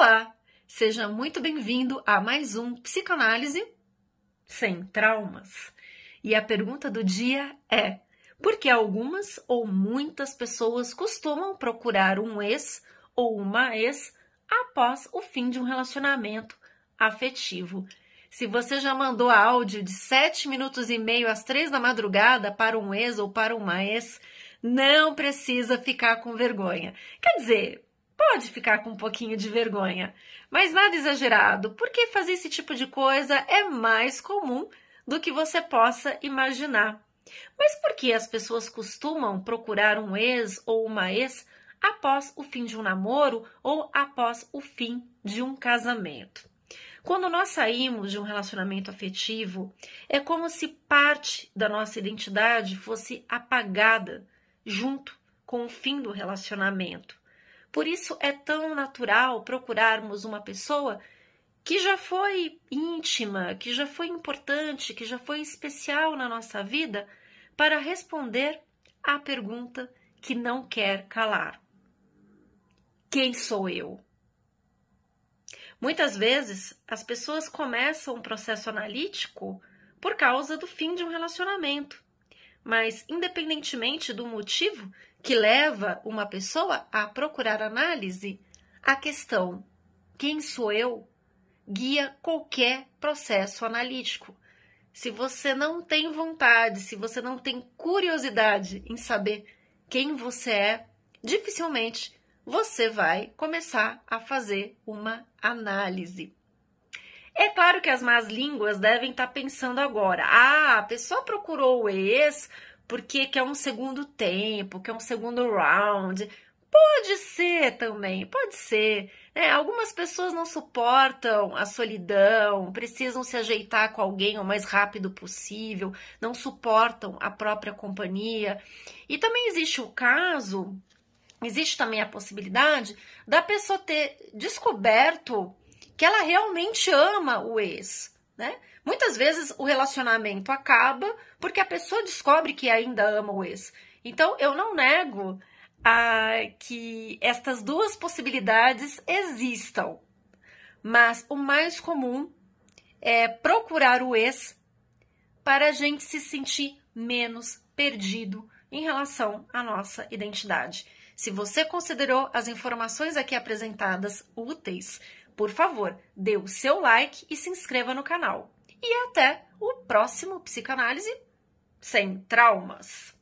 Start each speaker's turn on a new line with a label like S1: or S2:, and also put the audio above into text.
S1: Olá, seja muito bem-vindo a mais um Psicanálise sem Traumas. E a pergunta do dia é: por que algumas ou muitas pessoas costumam procurar um ex ou uma ex após o fim de um relacionamento afetivo? Se você já mandou áudio de 7 minutos e meio às 3 da madrugada para um ex ou para uma ex, não precisa ficar com vergonha. Quer dizer, pode ficar com um pouquinho de vergonha, mas nada exagerado, porque fazer esse tipo de coisa é mais comum do que você possa imaginar. Mas por que as pessoas costumam procurar um ex ou uma ex após o fim de um namoro ou após o fim de um casamento? Quando nós saímos de um relacionamento afetivo, é como se parte da nossa identidade fosse apagada junto com o fim do relacionamento. Por isso é tão natural procurarmos uma pessoa que já foi íntima, que já foi importante, que já foi especial na nossa vida, para responder à pergunta que não quer calar: Quem sou eu? Muitas vezes as pessoas começam um processo analítico por causa do fim de um relacionamento, mas independentemente do motivo, que leva uma pessoa a procurar análise, a questão quem sou eu guia qualquer processo analítico. Se você não tem vontade, se você não tem curiosidade em saber quem você é, dificilmente você vai começar a fazer uma análise. É claro que as más línguas devem estar tá pensando agora: ah, a pessoa procurou o ex porque quer um segundo tempo, quer um segundo round. Pode ser também, pode ser. Né? Algumas pessoas não suportam a solidão, precisam se ajeitar com alguém o mais rápido possível, não suportam a própria companhia. E também existe o caso, existe também a possibilidade da pessoa ter descoberto que ela realmente ama o ex né? Muitas vezes o relacionamento acaba porque a pessoa descobre que ainda ama o ex. Então, eu não nego a, ah, que estas duas possibilidades existam, mas o mais comum é procurar o ex para a gente se sentir menos perdido em relação à nossa identidade. Se você considerou as informações aqui apresentadas úteis, por favor, dê o seu like e se inscreva no canal. E até o próximo Psicanálise sem Traumas.